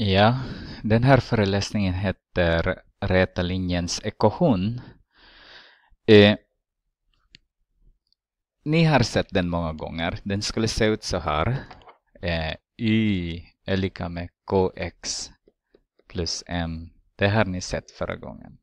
Ja, den här föreläsningen heter Räta linjens ekvation. Eh, ni har sett den många gånger. Den skulle se ut så här. Eh, y är lika med kx plus m. Det har ni sett förra gången.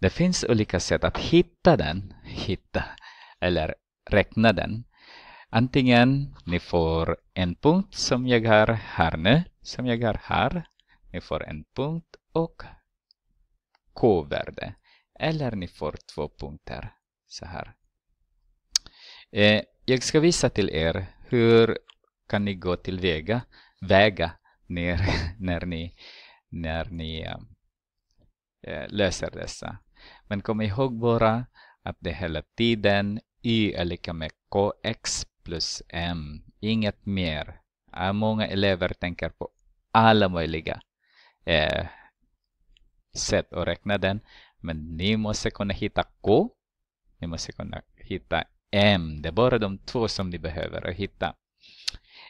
Det finns olika sätt att hitta den, hitta eller räkna den. Antingen ni får en punkt som jag har här nu som jag har här. Ni får en punkt och K-värde. Eller ni får två punkter. Så här. Eh, jag ska visa till er hur kan ni gå tillväga väga ner när ni, när ni äh, löser dessa. Men kom ihåg bara att det hela tiden y är lika med kx plus m, inget mer. Äh, många elever tänker på alla möjliga eh, sätt att räkna den. Men ni måste kunna hitta K. Ni måste kunna hitta M. Det är bara de två som ni behöver att hitta.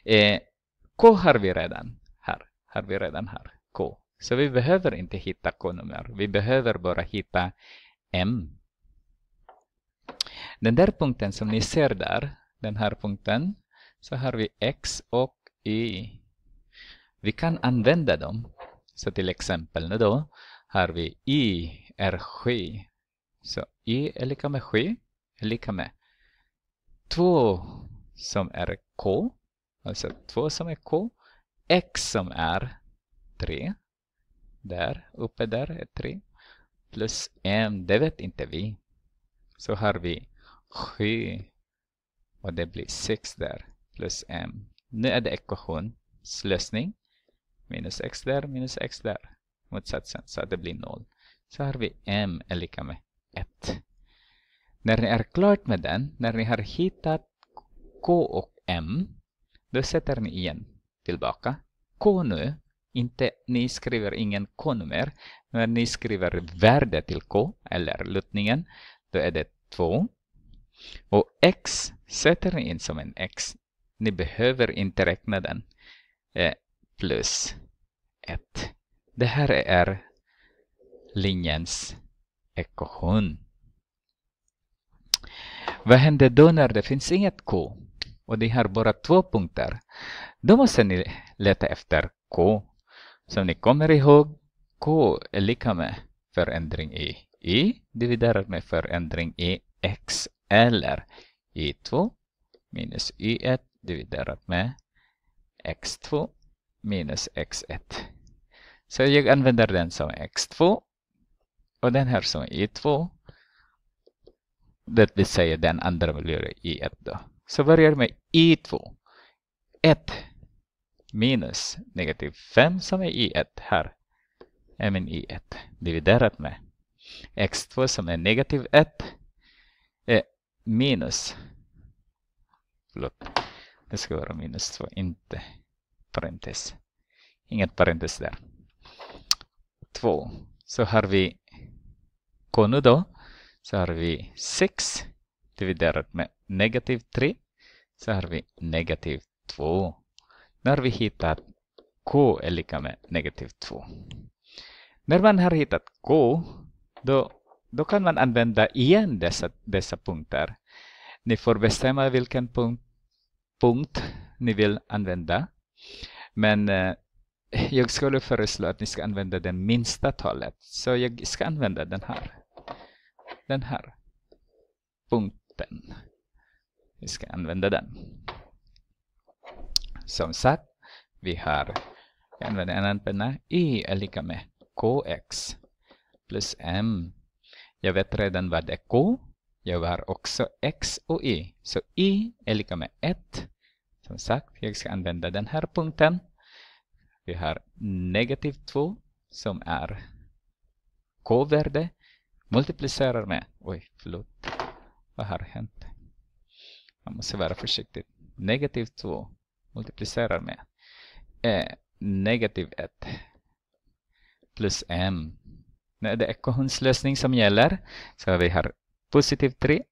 Eh, K har vi redan här. Har vi redan här. K. Så vi behöver inte hitta K-nummer. Vi behöver bara hitta M. Den där punkten som ni ser där, den här punkten, så har vi X och i. Vi kan använda dem. Så till exempel nu då har vi i är 7. Så i är lika med 7 är lika med 2 som är k. Alltså 2 som är k. x som är 3. Där, uppe där är 3. Plus m, det vet inte vi. Så har vi 7 och det blir 6 där plus m nu är det ekvationslösning. minus x där minus x där motsatsen så att det blir noll. Så har vi m är lika med 1. När ni är klart med den, när ni har hittat k och m, då sätter ni igen tillbaka. K nu, inte, ni skriver ingen k-nummer, men ni skriver värde till k, eller lutningen, då är det 2. Och x sätter ni in som en x ni behöver inte räkna den. Eh, plus 1. Det här är linjens ekvation. Vad händer då när det finns inget K? Och det har bara två punkter. Då måste ni leta efter K. Som ni kommer ihåg, K är lika med förändring i Y dividerat med förändring i X eller Y2 minus Y1 dividerat med x2 minus x1. Så jag använder den som x2 och den här som y 2 Det vill säga den andra blir i1 då. Så börjar med i2. 1 minus negativ 5 som är i1 här. är min i1 dividerat med x2 som är negativ 1 är minus förlåt, det ska vara minus 2, inte parentes. Inget parentes där. 2. Så har vi k nu då. Så har vi 6 dividerat med negativ 3. Så har vi negativ 2. När vi hittat k är lika med negativ 2. När man har hittat k, då, då kan man använda igen dessa, dessa punkter. Ni får bestämma vilken punkt punkt ni vill använda. Men eh, jag skulle föreslå att ni ska använda det minsta talet. Så jag ska använda den här. Den här punkten. Vi ska använda den. Som sagt, vi har jag använder en penna. Y är lika med KX plus M. Jag vet redan vad det är K. Jag har också X och Y. Så Y är lika med 1 som sagt, jag ska använda den här punkten. Vi har negativ 2 som är k-värde. Multiplicerar med... Oj, förlåt. Vad har hänt? Man måste vara försiktig. Negativ 2 multiplicerar med eh, negativ 1 plus m. Nej, det är Kohns lösning som gäller. Så vi har positiv 3.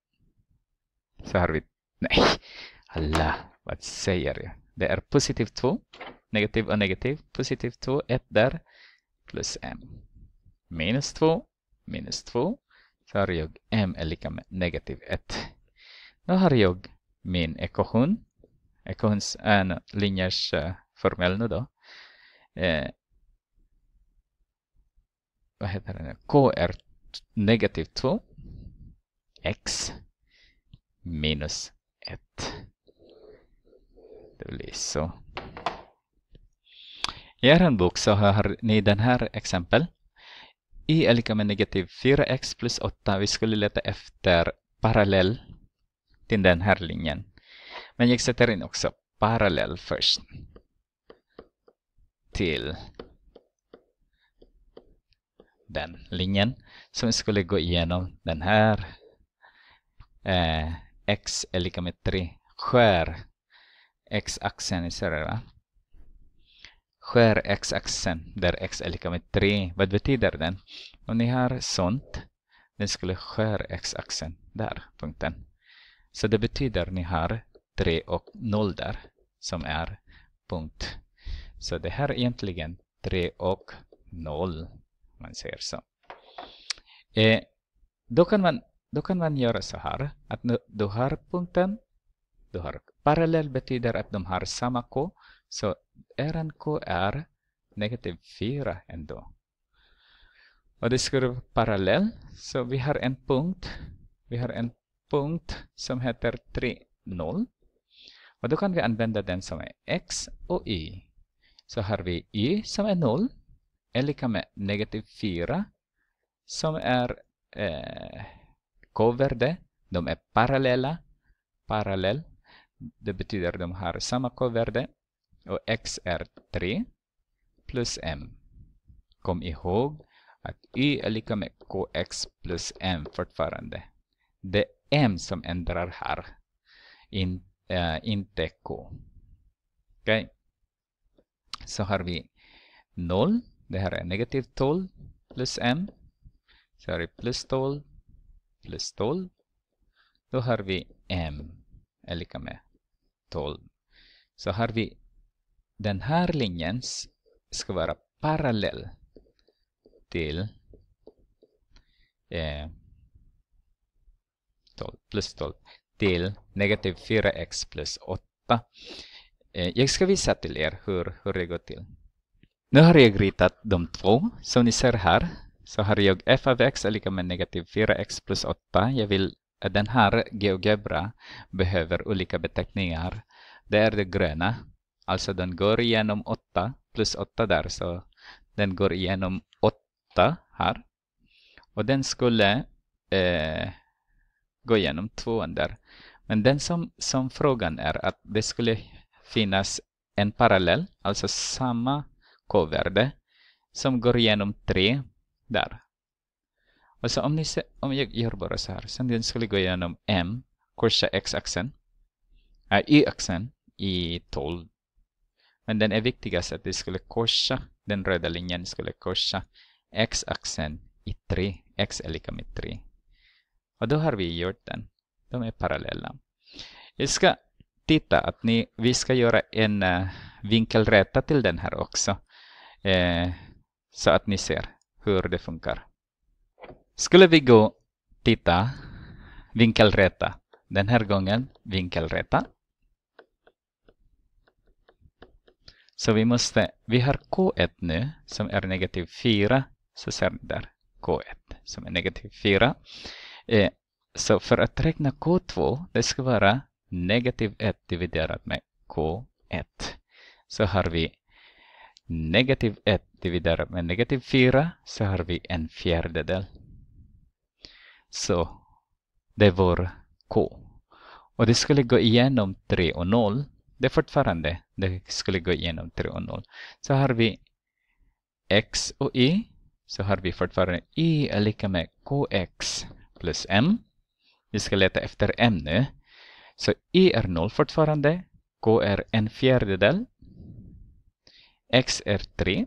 Så har vi... Nej, alla vad säger jag? Det är positiv 2. Negativ och negativ. Positiv 2, 1 där. Plus m. Minus 2, minus 2. Så har jag m är lika med negativ 1. Nu har jag min ekvation. Ekvations, äh, linjers äh, formel nu då. Eh, vad heter den? K är negativ 2. X minus 1 så. I er bok så har ni den här exempel. i är lika med negativ 4x plus 8. Vi skulle leta efter parallell till den här linjen. Men jag sätter in också parallell först. Till den linjen som skulle gå igenom den här eh, x är lika med 3 skär x-axeln i serierna. Skär x-axeln där x är lika med 3. Vad betyder den? Om ni har sånt, den skulle skär x-axeln där, punkten. Så det betyder ni har 3 och 0 där, som är punkt. Så det här är egentligen 3 och 0, man säger så. Eh, då, kan man, då kan man göra så här, att du har punkten, du har parallell betyder att de har samma k. Så RNK är negativ 4 ändå. Och det skulle vara parallell. Så vi har en punkt. Vi har en punkt som heter 3, 0. Och då kan vi använda den som är x och y. Så har vi y som är 0. Är lika med negativ 4. Som är eh, k-värde. De är parallella. Parallell. Det betyder de har samma k-värde och x är 3 plus m. Kom ihåg att y är lika med kx plus m fortfarande. Det är m som ändrar här, In, äh, inte k. Okej. Okay. Så har vi 0, det här är negativ 12 plus m. Så har vi plus 12 plus 12. Då har vi m är lika med 12. Så har vi den här linjen ska vara parallell till eh, 12, plus 12 till negativ 4x plus 8. Eh, jag ska visa till er hur, hur det går till. Nu har jag ritat de två som ni ser här. Så har jag f av x är lika med negativ 4x plus 8. Jag vill den här GeoGebra behöver olika beteckningar. Det är det gröna, alltså den går igenom 8 plus 8 där så den går igenom 8 här. Och den skulle eh, gå igenom 2 där. Men den som, som frågan är att det skulle finnas en parallell, alltså samma k-värde som går igenom 3 där. Basta om ni se, om jag gör bara så här. Sen den skulle gå igenom M, korsa X-axeln, äh, Y-axeln i 12. Men den är viktigast att det skulle korsa, den röda linjen skulle korsa X-axeln i 3. X är lika med 3. Och då har vi gjort den. De är parallella. Vi ska titta att ni, vi ska göra en uh, ah, vinkelrätta till den här också. Eh, så att ni ser hur det funkar. Skulle vi gå titta vinkelrätta. Den här gången vinkelrätta. Så vi måste, vi har K1 nu som är negativ 4. Så ser ni där K1 som är negativ 4. Eh, så för att räkna K2, det ska vara negativ 1 dividerat med K1. Så har vi negativ 1 dividerat med negativ 4 så har vi en fjärdedel. Så det är vår K. Och det skulle gå igenom 3 och 0. Det är fortfarande, det skulle gå igenom 3 och 0. Så har vi X och Y. Så har vi fortfarande Y är lika med KX plus M. Vi ska leta efter M nu. Så Y är 0 fortfarande. K är en fjärdedel. X är 3.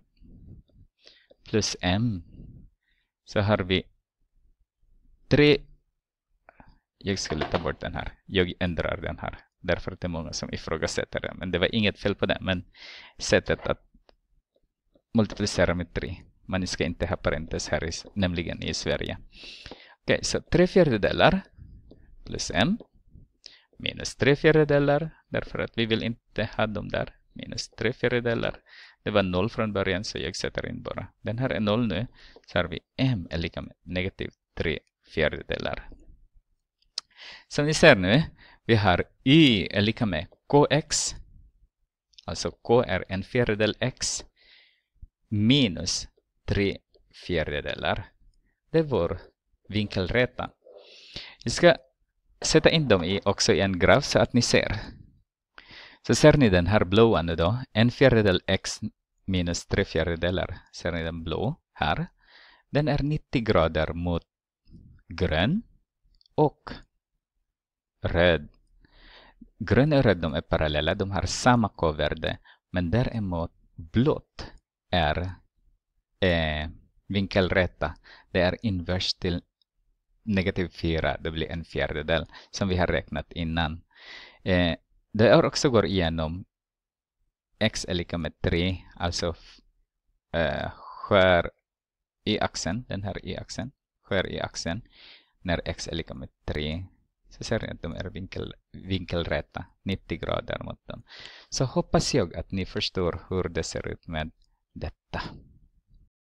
Plus M. Så har vi 3. Jag skulle ta bort den här. Jag ändrar den här. Därför att det är många som ifrågasätter den. Men det var inget fel på den. Men sättet att multiplicera med 3. Man ska inte ha parentes här, i, nämligen i Sverige. Okej, okay, så 3 fjärdedelar plus 1 minus 3 fjärdedelar. Därför att vi vill inte ha dem där. Minus 3 fjärdedelar. Det var 0 från början så jag sätter in bara. Den här är 0 nu. Så har vi m är lika med negativ 3 fjärdedelar. Som ni ser nu, vi har y är lika med kx, alltså k är en fjärdedel x, minus tre fjärdedelar. Det är vår vinkelräta. Vi ska sätta in dem i, också i en graf så att ni ser. Så ser ni den här blåa nu då? En fjärdedel x minus tre fjärdedelar. Ser ni den blå här? Den är 90 grader mot grön och röd. Grön och röd de är parallella, de har samma k-värde. Men däremot blått är eh, vinkelrätta. Det är invers till negativ 4, det blir en fjärdedel som vi har räknat innan. Eh, det är också går igenom x är lika med 3, alltså eh, skär i axeln, den här i axeln sker i axeln när x är lika med 3 så ser ni att de är vinkel, vinkelrätta 90 grader mot dem. Så hoppas jag att ni förstår hur det ser ut med detta.